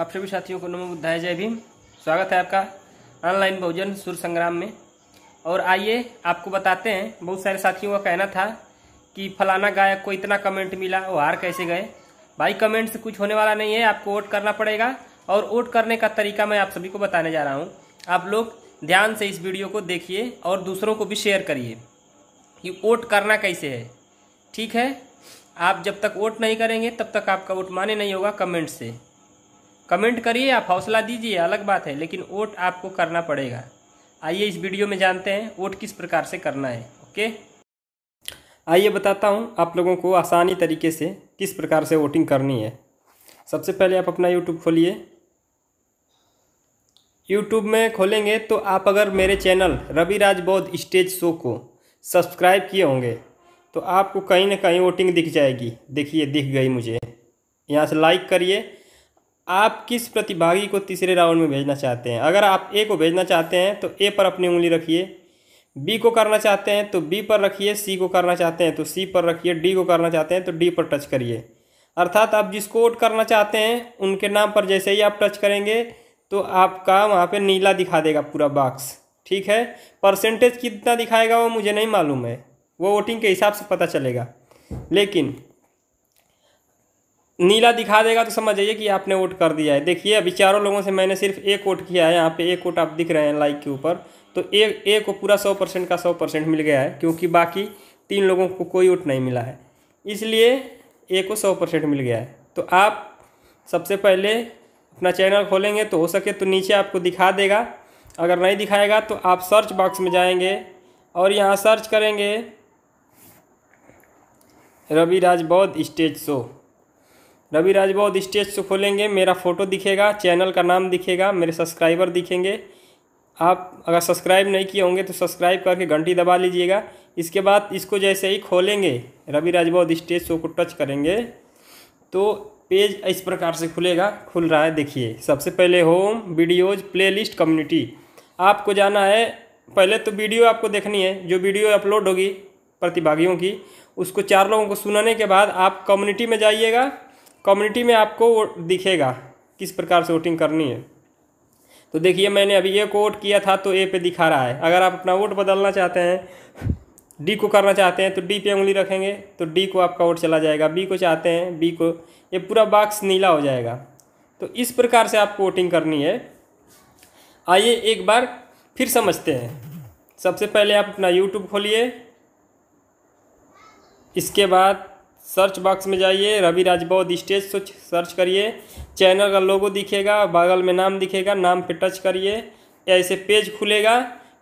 आप सभी साथियों को नमो बुद्धाय जय भीम स्वागत है आपका ऑनलाइन बहुजन सुर संग्राम में और आइए आपको बताते हैं बहुत सारे साथियों का कहना था कि फलाना गायक को इतना कमेंट मिला वो हार कैसे गए भाई कमेंट से कुछ होने वाला नहीं है आपको वोट करना पड़ेगा और वोट करने का तरीका मैं आप सभी को बताने जा रहा हूँ आप लोग ध्यान से इस वीडियो को देखिए और दूसरों को भी शेयर करिए कि वोट करना कैसे है ठीक है आप जब तक वोट नहीं करेंगे तब तक आपका वोट माने नहीं होगा कमेंट से कमेंट करिए आप हौसला दीजिए अलग बात है लेकिन वोट आपको करना पड़ेगा आइए इस वीडियो में जानते हैं वोट किस प्रकार से करना है ओके आइए बताता हूँ आप लोगों को आसानी तरीके से किस प्रकार से वोटिंग करनी है सबसे पहले आप अपना यूट्यूब खोलिए यूट्यूब में खोलेंगे तो आप अगर मेरे channel Ravi Raj Baudh stage show को सब्सक्राइब किए होंगे तो आपको कहीं ना कहीं वोटिंग दिख जाएगी देखिए दिख गई मुझे यहाँ से लाइक करिए आप किस प्रतिभागी को तीसरे राउंड में भेजना चाहते हैं अगर आप ए को भेजना चाहते हैं तो ए पर अपनी उंगली रखिए बी को करना चाहते हैं तो बी पर रखिए सी को करना चाहते हैं तो सी पर रखिए डी को करना चाहते हैं तो डी पर टच करिए अर्थात आप जिसको वोट करना चाहते हैं उनके नाम पर जैसे ही आप टच करेंगे तो आपका वहाँ पे नीला दिखा देगा पूरा बॉक्स ठीक है परसेंटेज कितना दिखाएगा वो मुझे नहीं मालूम है वो वोटिंग के हिसाब से पता चलेगा लेकिन नीला दिखा देगा तो समझ जाइए कि आपने वोट कर दिया है देखिए अभी चारों लोगों से मैंने सिर्फ एक वोट किया है यहाँ पे एक वोट आप दिख रहे हैं लाइक के ऊपर तो एक एक को पूरा सौ परसेंट का सौ परसेंट मिल गया है क्योंकि बाकी तीन लोगों को कोई वोट नहीं मिला है इसलिए ए को सौ परसेंट मिल गया है तो आप सबसे पहले अपना चैनल खोलेंगे तो हो सके तो नीचे आपको दिखा देगा अगर नहीं दिखाएगा तो आप सर्च बॉक्स में जाएंगे और यहाँ सर्च करेंगे Ravi Raj Baudh stage show Ravi Rajbaud stage से खोलेंगे मेरा फ़ोटो दिखेगा चैनल का नाम दिखेगा मेरे सब्सक्राइबर दिखेंगे आप अगर सब्सक्राइब नहीं किए होंगे तो सब्सक्राइब करके घंटी दबा लीजिएगा इसके बाद इसको जैसे ही खोलेंगे रवि राजबौद स्टेज शो को टच करेंगे तो पेज इस प्रकार से खुलेगा खुल रहा है देखिए सबसे पहले होम वीडियोज प्लेलिस्ट कम्युनिटी आपको जाना है पहले तो वीडियो आपको देखनी है जो वीडियो अपलोड होगी प्रतिभागियों की उसको चार लोगों को सुनाने के बाद आप कम्युनिटी में जाइएगा कम्युनिटी में आपको दिखेगा किस प्रकार से वोटिंग करनी है तो देखिए मैंने अभी ए को वोट किया था तो ए पे दिखा रहा है अगर आप अपना वोट बदलना चाहते हैं डी को करना चाहते हैं तो डी पे उंगली रखेंगे तो डी को आपका वोट चला जाएगा बी को चाहते हैं बी को ये पूरा बाक्स नीला हो जाएगा तो इस प्रकार से आपको वोटिंग करनी है आइए एक बार फिर समझते हैं सबसे पहले आप अपना यूट्यूब खोलिए इसके बाद सर्च बॉक्स में जाइए रवि राजबौद स्टेज सर्च करिए चैनल का लोगो दिखेगा बगल में नाम दिखेगा नाम पे टच करिए ऐसे पेज खुलेगा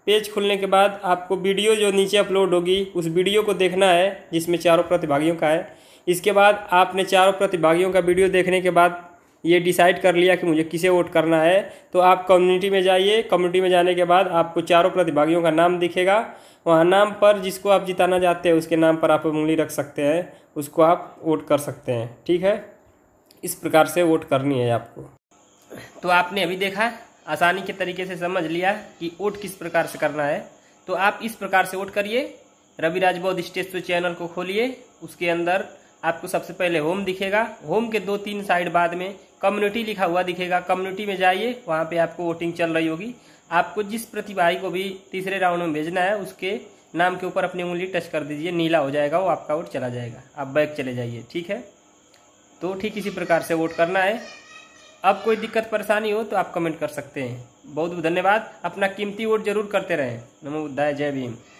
पेज खुलने के बाद आपको वीडियो जो नीचे अपलोड होगी उस वीडियो को देखना है जिसमें चारों प्रतिभागियों का है इसके बाद आपने चारों प्रतिभागियों का वीडियो देखने के बाद ये डिसाइड कर लिया कि मुझे किसे वोट करना है तो आप कम्युनिटी में जाइए कम्युनिटी में जाने के बाद आपको चारों प्रतिभागियों का नाम दिखेगा वहाँ नाम पर जिसको आप जिताना चाहते हैं उसके नाम पर आप उंगली रख सकते हैं उसको आप वोट कर सकते हैं ठीक है इस प्रकार से वोट करनी है आपको तो आपने अभी देखा आसानी के तरीके से समझ लिया कि वोट किस प्रकार से करना है तो आप इस प्रकार से वोट करिए रवि बौद्ध स्टेज शो तो चैनल को खोलिए उसके अंदर आपको सबसे पहले होम दिखेगा होम के दो तीन साइड बाद में कम्युनिटी लिखा हुआ दिखेगा कम्युनिटी में जाइए वहाँ पे आपको वोटिंग चल रही होगी आपको जिस प्रतिभागी को भी तीसरे राउंड में भेजना है उसके नाम के ऊपर अपनी उंगली टच कर दीजिए नीला हो जाएगा वो आपका वोट चला जाएगा आप बैक चले जाइए ठीक है तो ठीक इसी प्रकार से वोट करना है अब कोई दिक्कत परेशानी हो तो आप कमेंट कर सकते हैं बहुत बहुत धन्यवाद अपना कीमती वोट जरूर करते रहें नमो बुद्धाय जय भीम